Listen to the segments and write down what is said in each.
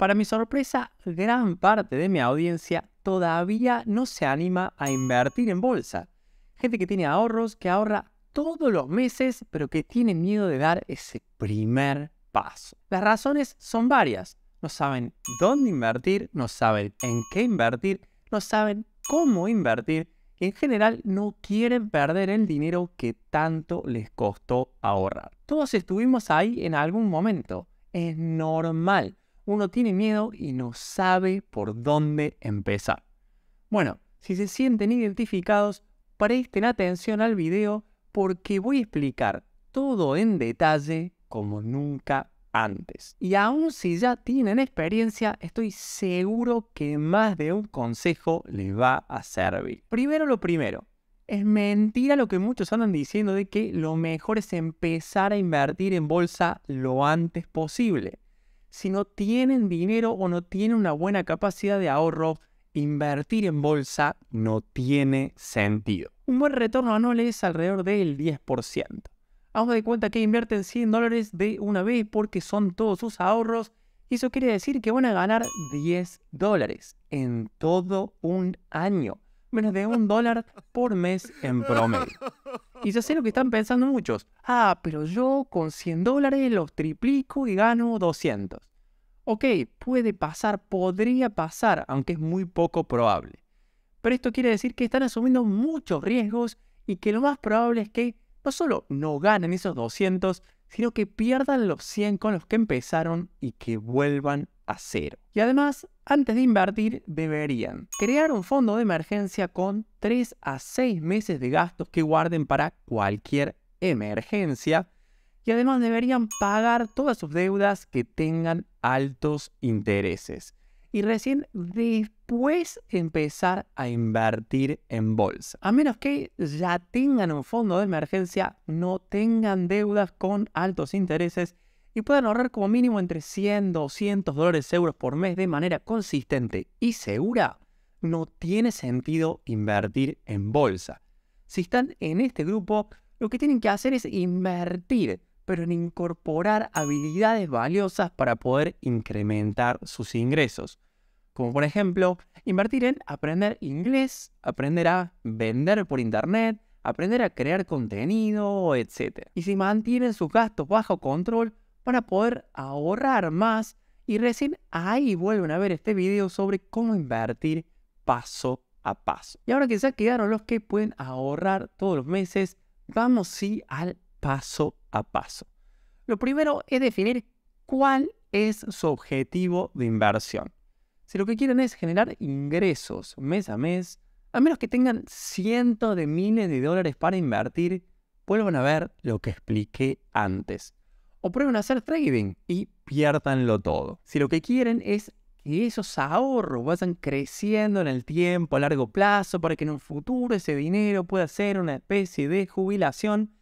Para mi sorpresa, gran parte de mi audiencia todavía no se anima a invertir en bolsa. Gente que tiene ahorros, que ahorra todos los meses, pero que tiene miedo de dar ese primer paso. Las razones son varias. No saben dónde invertir, no saben en qué invertir, no saben cómo invertir y en general no quieren perder el dinero que tanto les costó ahorrar. Todos estuvimos ahí en algún momento. Es normal uno tiene miedo y no sabe por dónde empezar. Bueno, si se sienten identificados, presten atención al video porque voy a explicar todo en detalle como nunca antes. Y aun si ya tienen experiencia, estoy seguro que más de un consejo les va a servir. Primero lo primero, es mentira lo que muchos andan diciendo de que lo mejor es empezar a invertir en bolsa lo antes posible si no tienen dinero o no tienen una buena capacidad de ahorro, invertir en bolsa no tiene sentido. Un buen retorno anual es alrededor del 10%. a de cuenta que invierten 100 dólares de una vez porque son todos sus ahorros y eso quiere decir que van a ganar 10 dólares en todo un año menos de un dólar por mes en promedio. Y ya sé lo que están pensando muchos. Ah, pero yo con 100 dólares los triplico y gano 200. Ok, puede pasar, podría pasar, aunque es muy poco probable. Pero esto quiere decir que están asumiendo muchos riesgos y que lo más probable es que no solo no ganen esos 200, sino que pierdan los 100 con los que empezaron y que vuelvan cero. Y además, antes de invertir, deberían crear un fondo de emergencia con 3 a 6 meses de gastos que guarden para cualquier emergencia. Y además deberían pagar todas sus deudas que tengan altos intereses. Y recién después empezar a invertir en bolsa. A menos que ya tengan un fondo de emergencia, no tengan deudas con altos intereses y puedan ahorrar como mínimo entre 100, 200 dólares euros por mes de manera consistente y segura, no tiene sentido invertir en bolsa. Si están en este grupo, lo que tienen que hacer es invertir, pero en incorporar habilidades valiosas para poder incrementar sus ingresos. Como por ejemplo, invertir en aprender inglés, aprender a vender por internet, aprender a crear contenido, etc. Y si mantienen sus gastos bajo control, para poder ahorrar más y recién ahí vuelven a ver este video sobre cómo invertir paso a paso. Y ahora que ya quedaron los que pueden ahorrar todos los meses, vamos sí al paso a paso. Lo primero es definir cuál es su objetivo de inversión. Si lo que quieren es generar ingresos mes a mes, a menos que tengan cientos de miles de dólares para invertir, vuelvan a ver lo que expliqué antes o prueben a hacer trading y piértanlo todo. Si lo que quieren es que esos ahorros vayan creciendo en el tiempo, a largo plazo, para que en un futuro ese dinero pueda ser una especie de jubilación,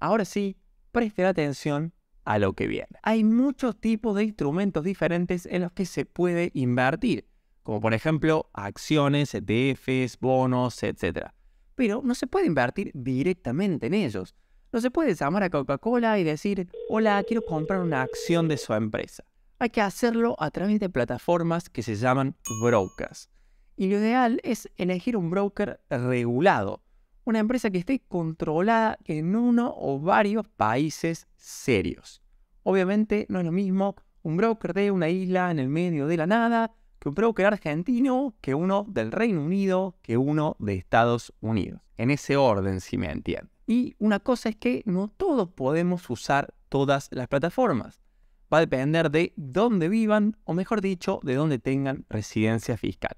ahora sí, presten atención a lo que viene. Hay muchos tipos de instrumentos diferentes en los que se puede invertir, como por ejemplo acciones, ETFs, bonos, etc. Pero no se puede invertir directamente en ellos no se puede llamar a Coca-Cola y decir, hola, quiero comprar una acción de su empresa. Hay que hacerlo a través de plataformas que se llaman brokers. Y lo ideal es elegir un broker regulado, una empresa que esté controlada en uno o varios países serios. Obviamente no es lo mismo un broker de una isla en el medio de la nada que un broker argentino, que uno del Reino Unido, que uno de Estados Unidos. En ese orden, si me entienden. Y una cosa es que no todos podemos usar todas las plataformas. Va a depender de dónde vivan o mejor dicho, de dónde tengan residencia fiscal.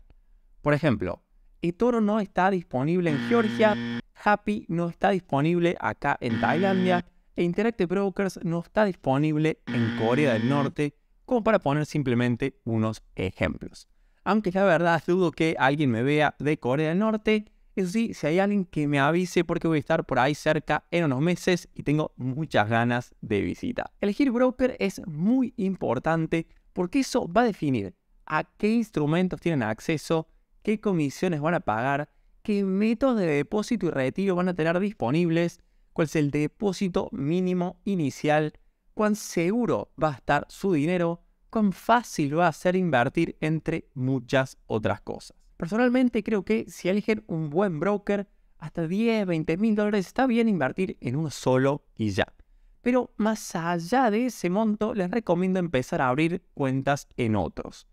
Por ejemplo, eToro no está disponible en Georgia, Happy no está disponible acá en Tailandia e Interactive Brokers no está disponible en Corea del Norte, como para poner simplemente unos ejemplos. Aunque la verdad dudo que alguien me vea de Corea del Norte, eso sí, si hay alguien que me avise porque voy a estar por ahí cerca en unos meses y tengo muchas ganas de visita. Elegir broker es muy importante porque eso va a definir a qué instrumentos tienen acceso, qué comisiones van a pagar, qué métodos de depósito y retiro van a tener disponibles, cuál es el depósito mínimo inicial, cuán seguro va a estar su dinero, cuán fácil va a ser invertir, entre muchas otras cosas. Personalmente creo que si eligen un buen broker, hasta 10, 20 mil dólares está bien invertir en uno solo y ya. Pero más allá de ese monto, les recomiendo empezar a abrir cuentas en otros.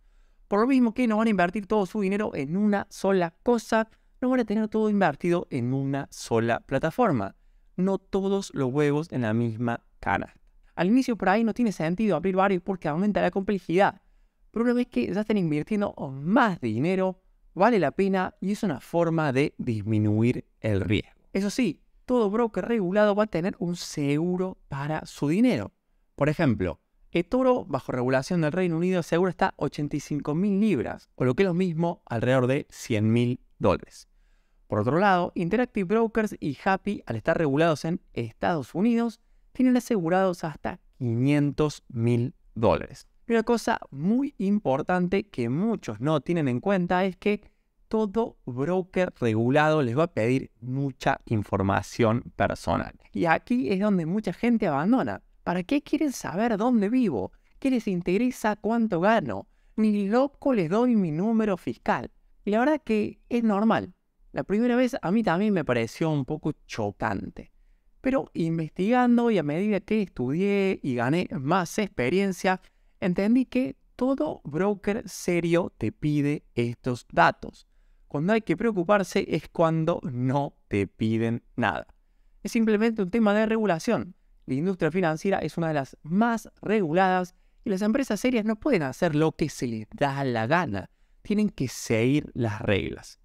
Por lo mismo que no van a invertir todo su dinero en una sola cosa, no van a tener todo invertido en una sola plataforma. No todos los huevos en la misma canasta. Al inicio por ahí no tiene sentido abrir varios porque aumenta la complejidad. Pero una vez que ya estén invirtiendo más dinero, vale la pena y es una forma de disminuir el riesgo. Eso sí, todo broker regulado va a tener un seguro para su dinero. Por ejemplo, eToro, bajo regulación del Reino Unido, seguro está 85.000 libras, o lo que es lo mismo, alrededor de 100.000 dólares. Por otro lado, Interactive Brokers y Happy, al estar regulados en Estados Unidos, tienen asegurados hasta 500.000 dólares. Una cosa muy importante que muchos no tienen en cuenta es que todo broker regulado les va a pedir mucha información personal. Y aquí es donde mucha gente abandona. ¿Para qué quieren saber dónde vivo? ¿Qué les interesa cuánto gano? Ni loco les doy mi número fiscal. Y la verdad que es normal. La primera vez a mí también me pareció un poco chocante. Pero investigando y a medida que estudié y gané más experiencia, entendí que todo broker serio te pide estos datos. Cuando hay que preocuparse es cuando no te piden nada. Es simplemente un tema de regulación. La industria financiera es una de las más reguladas y las empresas serias no pueden hacer lo que se les da la gana. Tienen que seguir las reglas.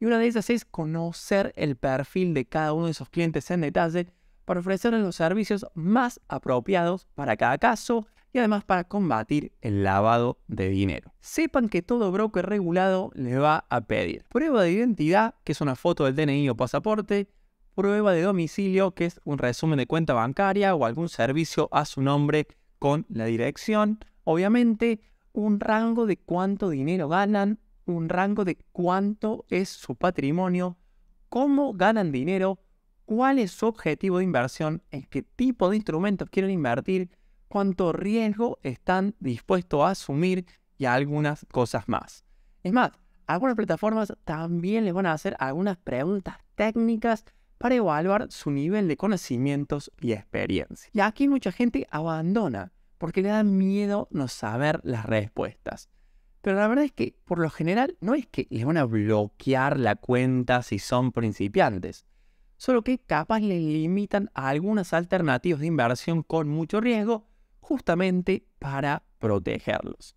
Y una de esas es conocer el perfil de cada uno de esos clientes en detalle para ofrecerles los servicios más apropiados para cada caso y además para combatir el lavado de dinero. Sepan que todo broker regulado les va a pedir prueba de identidad, que es una foto del DNI o pasaporte, prueba de domicilio, que es un resumen de cuenta bancaria o algún servicio a su nombre con la dirección, obviamente un rango de cuánto dinero ganan, un rango de cuánto es su patrimonio, cómo ganan dinero, cuál es su objetivo de inversión, en qué tipo de instrumentos quieren invertir, cuánto riesgo están dispuestos a asumir y algunas cosas más. Es más, algunas plataformas también les van a hacer algunas preguntas técnicas para evaluar su nivel de conocimientos y experiencia. Y aquí mucha gente abandona porque le da miedo no saber las respuestas. Pero la verdad es que por lo general no es que les van a bloquear la cuenta si son principiantes, solo que capaz les limitan a algunas alternativas de inversión con mucho riesgo justamente para protegerlos.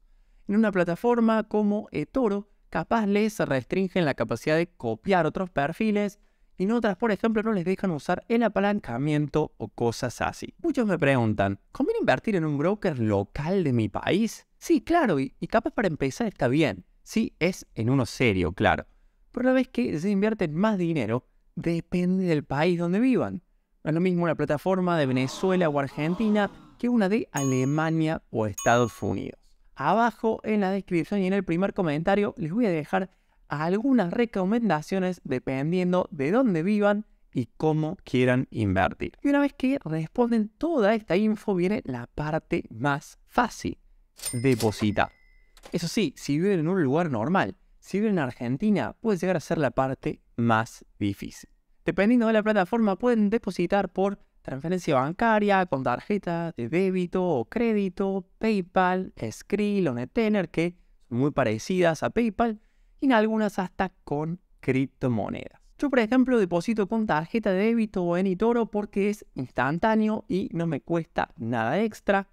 En una plataforma como eToro, capaz les restringen la capacidad de copiar otros perfiles y en otras, por ejemplo, no les dejan usar el apalancamiento o cosas así. Muchos me preguntan, ¿conviene invertir en un broker local de mi país? Sí, claro, y, capaz para empezar está bien. Sí, es en uno serio, claro. Pero la vez que se invierten más dinero, depende del país donde vivan. No es lo mismo una plataforma de Venezuela o Argentina que una de Alemania o Estados Unidos. Abajo en la descripción y en el primer comentario les voy a dejar algunas recomendaciones dependiendo de dónde vivan y cómo quieran invertir. Y una vez que responden toda esta info viene la parte más fácil, depositar. Eso sí, si viven en un lugar normal, si viven en Argentina, puede llegar a ser la parte más difícil. Dependiendo de la plataforma, pueden depositar por transferencia bancaria con tarjeta de débito o crédito, PayPal, Skrill o Netener, que son muy parecidas a PayPal, y en algunas hasta con criptomonedas. Yo, por ejemplo, deposito con tarjeta de débito o en Toro porque es instantáneo y no me cuesta nada extra.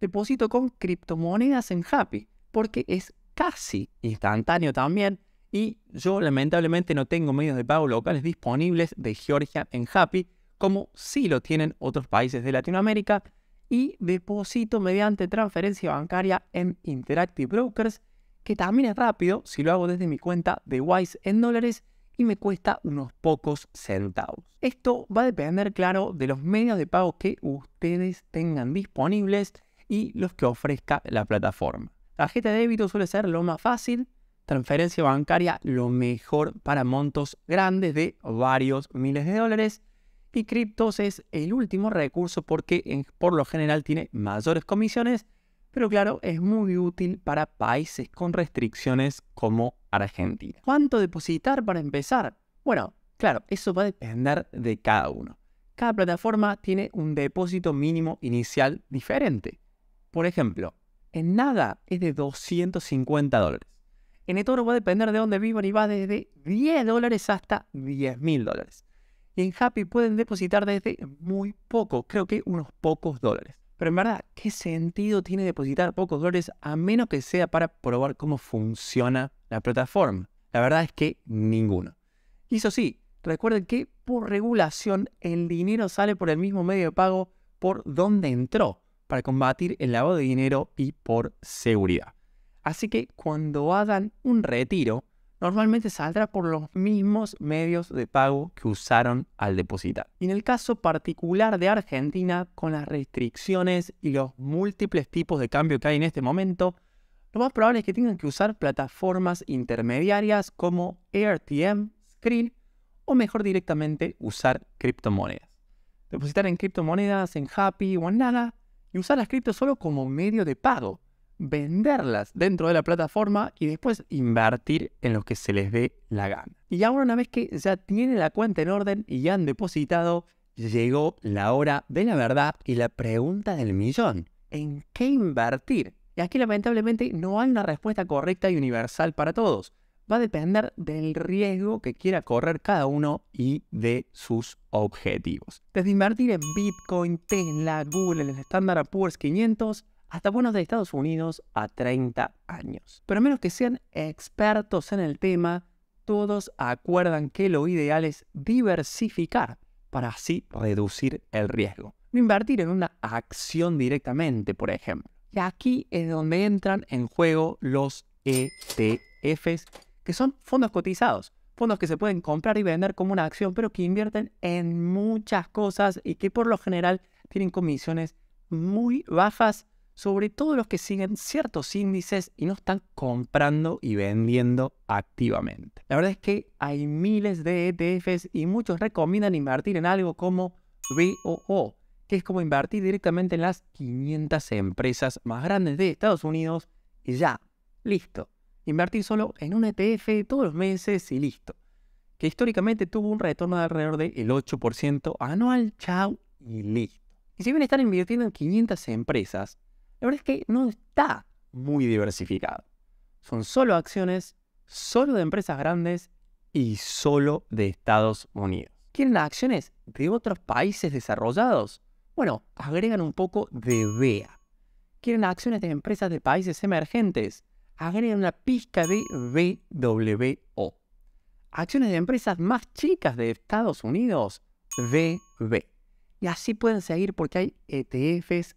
Deposito con criptomonedas en Happy porque es casi instantáneo también. Y yo lamentablemente no tengo medios de pago locales disponibles de Georgia en Happy, como si lo tienen otros países de Latinoamérica, y deposito mediante transferencia bancaria en Interactive Brokers, que también es rápido si lo hago desde mi cuenta de Wise en dólares y me cuesta unos pocos centavos. Esto va a depender, claro, de los medios de pago que ustedes tengan disponibles y los que ofrezca la plataforma. Tarjeta de débito suele ser lo más fácil, transferencia bancaria lo mejor para montos grandes de varios miles de dólares y criptos es el último recurso porque por lo general tiene mayores comisiones, pero claro, es muy útil para países con restricciones como Argentina. ¿Cuánto depositar para empezar? Bueno, claro, eso va a depender de cada uno. Cada plataforma tiene un depósito mínimo inicial diferente. Por ejemplo, en nada es de 250 dólares. En eToro va a depender de dónde vivan y va desde 10 dólares hasta 10 mil dólares. Y en Happy pueden depositar desde muy poco, creo que unos pocos dólares. Pero en verdad, ¿qué sentido tiene depositar pocos dólares a menos que sea para probar cómo funciona la plataforma? La verdad es que ninguno. Y eso sí, recuerden que por regulación el dinero sale por el mismo medio de pago por donde entró para combatir el lavado de dinero y por seguridad. Así que cuando hagan un retiro, normalmente saldrá por los mismos medios de pago que usaron al depositar. Y en el caso particular de Argentina, con las restricciones y los múltiples tipos de cambio que hay en este momento, lo más probable es que tengan que usar plataformas intermediarias como AirTM, Screen o mejor directamente usar criptomonedas. Depositar en criptomonedas, en Happy o en Nada y usar las criptos solo como medio de pago venderlas dentro de la plataforma y después invertir en lo que se les dé la gana. Y ahora una vez que ya tienen la cuenta en orden y ya han depositado, llegó la hora de la verdad y la pregunta del millón. ¿En qué invertir? Y aquí lamentablemente no hay una respuesta correcta y universal para todos. Va a depender del riesgo que quiera correr cada uno y de sus objetivos. Desde invertir en Bitcoin, Tesla, Google, el Standard Poor's 500, hasta buenos de Estados Unidos a 30 años. Pero a menos que sean expertos en el tema, todos acuerdan que lo ideal es diversificar para así reducir el riesgo. No invertir en una acción directamente, por ejemplo. Y aquí es donde entran en juego los ETFs, que son fondos cotizados, fondos que se pueden comprar y vender como una acción, pero que invierten en muchas cosas y que por lo general tienen comisiones muy bajas sobre todo los que siguen ciertos índices y no están comprando y vendiendo activamente. La verdad es que hay miles de ETFs y muchos recomiendan invertir en algo como BOO, que es como invertir directamente en las 500 empresas más grandes de Estados Unidos y ya, listo. Invertir solo en un ETF todos los meses y listo. Que históricamente tuvo un retorno de alrededor del 8% anual, chau y listo. Y si bien están invirtiendo en 500 empresas, la verdad es que no está muy diversificado. Son solo acciones, solo de empresas grandes y solo de Estados Unidos. ¿Quieren acciones de otros países desarrollados? Bueno, agregan un poco de BEA. ¿Quieren acciones de empresas de países emergentes? Agregan una pizca de BWO. Acciones de empresas más chicas de Estados Unidos, BB. Y así pueden seguir porque hay ETFs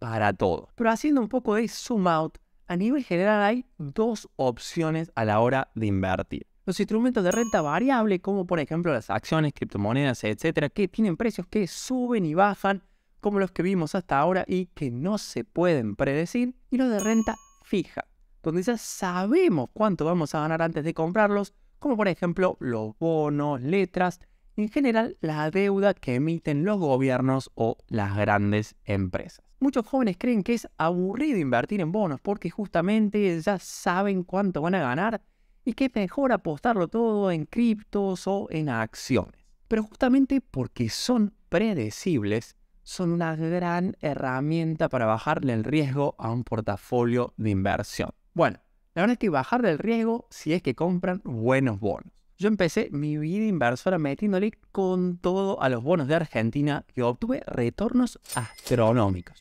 para todo. Pero haciendo un poco de zoom out, a nivel general hay dos opciones a la hora de invertir. Los instrumentos de renta variable, como por ejemplo las acciones, criptomonedas, etcétera, que tienen precios que suben y bajan, como los que vimos hasta ahora y que no se pueden predecir, y los de renta fija, donde ya sabemos cuánto vamos a ganar antes de comprarlos, como por ejemplo los bonos, letras, en general la deuda que emiten los gobiernos o las grandes empresas. Muchos jóvenes creen que es aburrido invertir en bonos porque justamente ya saben cuánto van a ganar y que es mejor apostarlo todo en criptos o en acciones. Pero justamente porque son predecibles, son una gran herramienta para bajarle el riesgo a un portafolio de inversión. Bueno, la verdad es que bajarle el riesgo si es que compran buenos bonos. Yo empecé mi vida inversora metiéndole con todo a los bonos de Argentina y obtuve retornos astronómicos.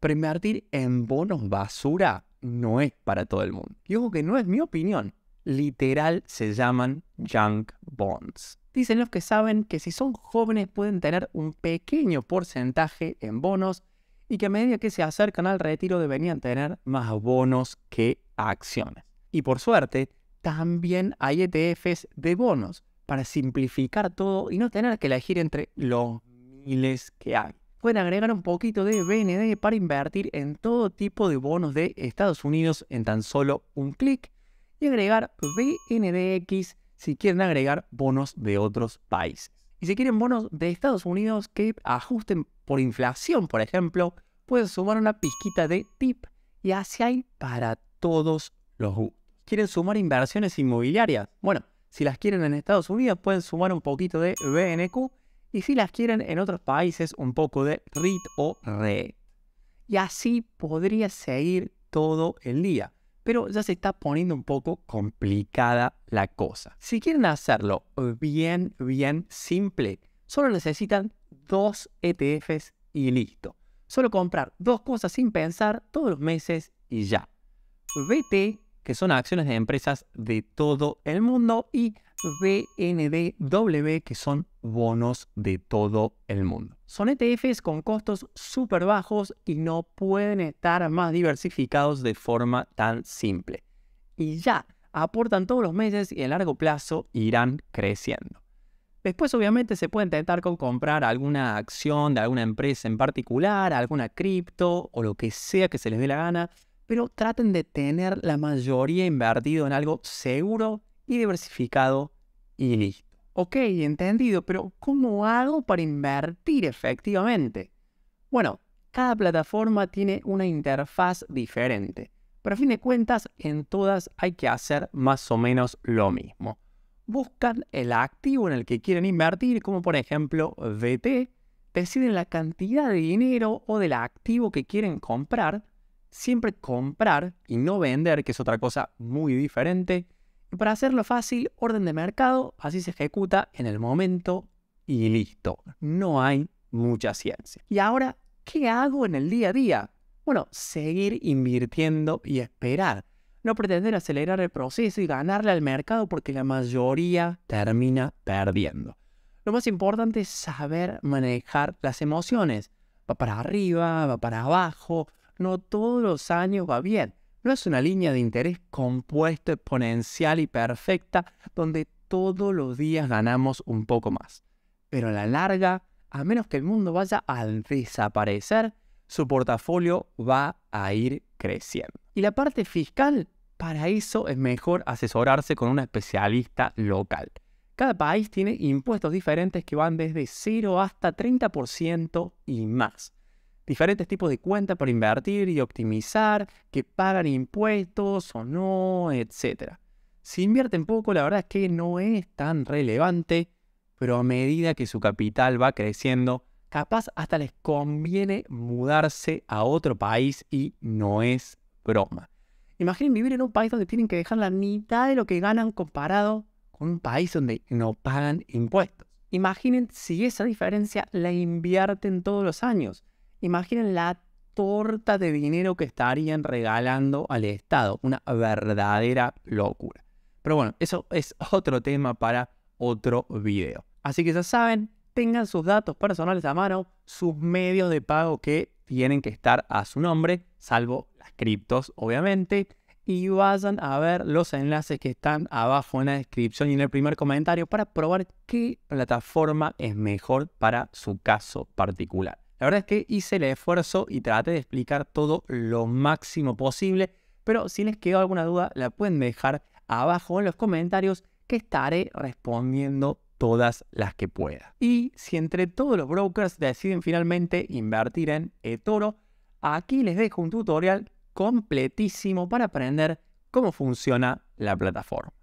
Pero en bonos basura no es para todo el mundo. Y ojo que no es mi opinión. Literal se llaman junk bonds. Dicen los que saben que si son jóvenes pueden tener un pequeño porcentaje en bonos y que a medida que se acercan al retiro deberían tener más bonos que acciones. Y por suerte, también hay ETFs de bonos para simplificar todo y no tener que elegir entre los miles que hay pueden agregar un poquito de BND para invertir en todo tipo de bonos de Estados Unidos en tan solo un clic y agregar BNDX si quieren agregar bonos de otros países. Y si quieren bonos de Estados Unidos que ajusten por inflación, por ejemplo, pueden sumar una pizquita de tip y así hay para todos los U. ¿Quieren sumar inversiones inmobiliarias? Bueno, si las quieren en Estados Unidos pueden sumar un poquito de BNQ y si las quieren en otros países, un poco de RIT o RED. Y así podría seguir todo el día. Pero ya se está poniendo un poco complicada la cosa. Si quieren hacerlo bien, bien simple, solo necesitan dos ETFs y listo. Solo comprar dos cosas sin pensar todos los meses y ya. VT, que son acciones de empresas de todo el mundo, y BNDW, que son bonos de todo el mundo. Son ETFs con costos súper bajos y no pueden estar más diversificados de forma tan simple. Y ya, aportan todos los meses y a largo plazo irán creciendo. Después obviamente se puede intentar con comprar alguna acción de alguna empresa en particular, alguna cripto o lo que sea que se les dé la gana, pero traten de tener la mayoría invertido en algo seguro y diversificado y listo. Ok, entendido, pero ¿cómo hago para invertir efectivamente? Bueno, cada plataforma tiene una interfaz diferente, pero a fin de cuentas en todas hay que hacer más o menos lo mismo. Buscan el activo en el que quieren invertir, como por ejemplo VT, deciden la cantidad de dinero o del activo que quieren comprar, siempre comprar y no vender, que es otra cosa muy diferente, para hacerlo fácil, orden de mercado, así se ejecuta en el momento y listo. No hay mucha ciencia. Y ahora, ¿qué hago en el día a día? Bueno, seguir invirtiendo y esperar. No pretender acelerar el proceso y ganarle al mercado porque la mayoría termina perdiendo. Lo más importante es saber manejar las emociones. Va para arriba, va para abajo. No todos los años va bien. No es una línea de interés compuesto, exponencial y perfecta, donde todos los días ganamos un poco más. Pero a la larga, a menos que el mundo vaya a desaparecer, su portafolio va a ir creciendo. Y la parte fiscal, para eso es mejor asesorarse con un especialista local. Cada país tiene impuestos diferentes que van desde 0 hasta 30% y más diferentes tipos de cuentas para invertir y optimizar, que pagan impuestos o no, etc. Si invierten poco, la verdad es que no es tan relevante, pero a medida que su capital va creciendo, capaz hasta les conviene mudarse a otro país y no es broma. Imaginen vivir en un país donde tienen que dejar la mitad de lo que ganan comparado con un país donde no pagan impuestos. Imaginen si esa diferencia la invierten todos los años Imaginen la torta de dinero que estarían regalando al Estado. Una verdadera locura. Pero bueno, eso es otro tema para otro video. Así que ya saben, tengan sus datos personales a mano, sus medios de pago que tienen que estar a su nombre, salvo las criptos, obviamente. Y vayan a ver los enlaces que están abajo en la descripción y en el primer comentario para probar qué plataforma es mejor para su caso particular. La verdad es que hice el esfuerzo y traté de explicar todo lo máximo posible, pero si les quedó alguna duda la pueden dejar abajo en los comentarios que estaré respondiendo todas las que pueda. Y si entre todos los brokers deciden finalmente invertir en eToro, aquí les dejo un tutorial completísimo para aprender cómo funciona la plataforma.